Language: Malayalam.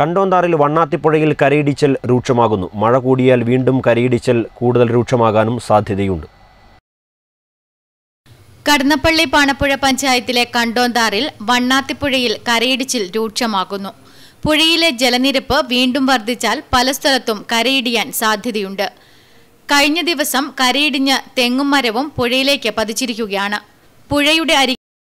കണ്ടോന്താറിൽ വണ്ണാത്തിപ്പുഴയിൽ കരയിടിച്ചൽ രൂക്ഷമാകുന്നു മഴ കൂടിയാൽ വീണ്ടും കരയിടിച്ചൽ കൂടുതൽ രൂക്ഷമാകാനും സാധ്യതയുണ്ട് കടന്നപ്പള്ളി പാണപ്പുഴ പഞ്ചായത്തിലെ കണ്ടോന്താറിൽ വണ്ണാത്തിപ്പുഴയിൽ കരയിടിച്ചിൽ രൂക്ഷമാകുന്നു പുഴയിലെ ജലനിരപ്പ് വീണ്ടും വർദ്ധിച്ചാൽ പല സ്ഥലത്തും കരയിടിയാൻ സാധ്യതയുണ്ട് കഴിഞ്ഞ ദിവസം കരയിടിഞ്ഞ് തെങ്ങും മരവും പുഴയിലേക്ക് പതിച്ചിരിക്കുകയാണ് പുഴയുടെ അരി